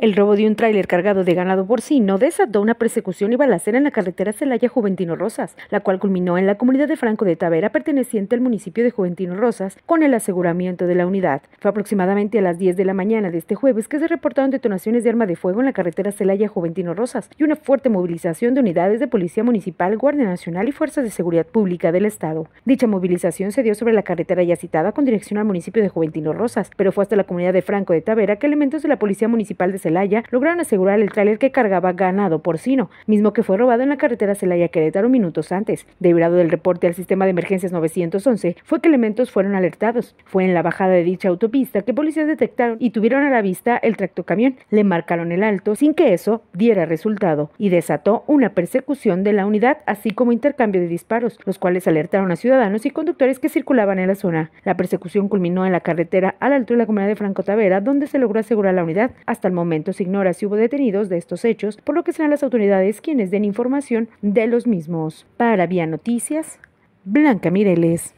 El robo de un tráiler cargado de ganado porcino desató una persecución y balacera en la carretera Celaya Juventino Rosas, la cual culminó en la comunidad de Franco de Tavera perteneciente al municipio de Juventino Rosas con el aseguramiento de la unidad. Fue aproximadamente a las 10 de la mañana de este jueves que se reportaron detonaciones de arma de fuego en la carretera Celaya Juventino Rosas y una fuerte movilización de unidades de Policía Municipal, Guardia Nacional y Fuerzas de Seguridad Pública del Estado. Dicha movilización se dio sobre la carretera ya citada con dirección al municipio de Juventino Rosas, pero fue hasta la comunidad de Franco de Tavera que elementos de la Policía Municipal de Celaya lograron asegurar el tráiler que cargaba ganado porcino, mismo que fue robado en la carretera Celaya-Querétaro minutos antes. Debido del reporte al sistema de emergencias 911, fue que elementos fueron alertados. Fue en la bajada de dicha autopista que policías detectaron y tuvieron a la vista el tractocamión. Le marcaron el alto sin que eso diera resultado y desató una persecución de la unidad, así como intercambio de disparos, los cuales alertaron a ciudadanos y conductores que circulaban en la zona. La persecución culminó en la carretera a la altura de la comunidad de Franco Tavera, donde se logró asegurar la unidad. Hasta el momento, ignora si hubo detenidos de estos hechos, por lo que serán las autoridades quienes den información de los mismos. Para Vía Noticias, Blanca Mireles.